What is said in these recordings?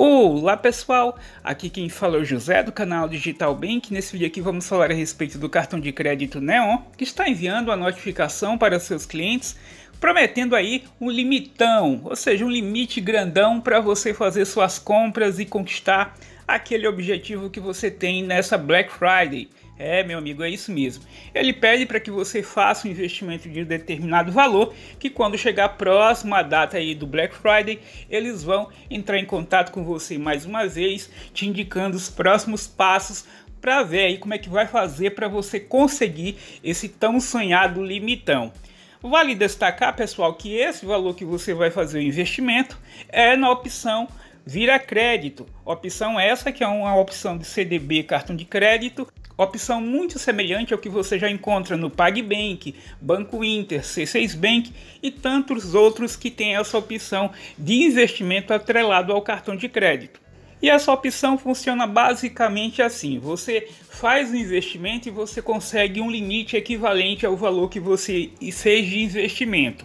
Olá pessoal, aqui quem fala é o José do canal Digital Bank. Nesse vídeo aqui vamos falar a respeito do cartão de crédito Neon que está enviando a notificação para seus clientes prometendo aí um limitão, ou seja, um limite grandão para você fazer suas compras e conquistar aquele objetivo que você tem nessa Black Friday. É, meu amigo, é isso mesmo. Ele pede para que você faça um investimento de determinado valor, que quando chegar a próxima data aí do Black Friday, eles vão entrar em contato com você mais uma vez, te indicando os próximos passos para ver aí como é que vai fazer para você conseguir esse tão sonhado limitão. Vale destacar, pessoal, que esse valor que você vai fazer o investimento é na opção Vira Crédito. Opção essa que é uma opção de CDB, cartão de crédito, opção muito semelhante ao que você já encontra no PagBank, Banco Inter, C6 Bank e tantos outros que têm essa opção de investimento atrelado ao cartão de crédito. E essa opção funciona basicamente assim: você faz um investimento e você consegue um limite equivalente ao valor que você seja de investimento.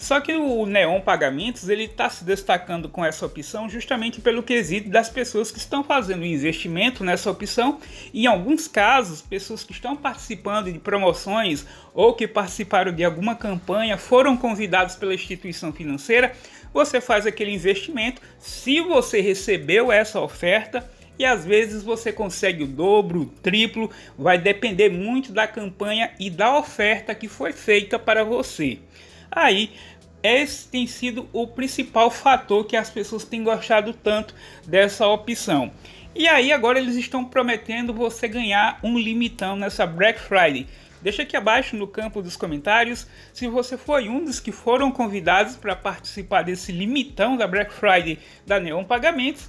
Só que o Neon Pagamentos ele está se destacando com essa opção justamente pelo quesito das pessoas que estão fazendo investimento nessa opção. Em alguns casos, pessoas que estão participando de promoções ou que participaram de alguma campanha foram convidados pela instituição financeira. Você faz aquele investimento. Se você recebeu essa oferta, e às vezes você consegue o dobro, o triplo, vai depender muito da campanha e da oferta que foi feita para você aí esse tem sido o principal fator que as pessoas têm gostado tanto dessa opção. E aí agora eles estão prometendo você ganhar um limitão nessa Black Friday. Deixa aqui abaixo no campo dos comentários se você foi um dos que foram convidados para participar desse limitão da Black Friday da Neon Pagamentos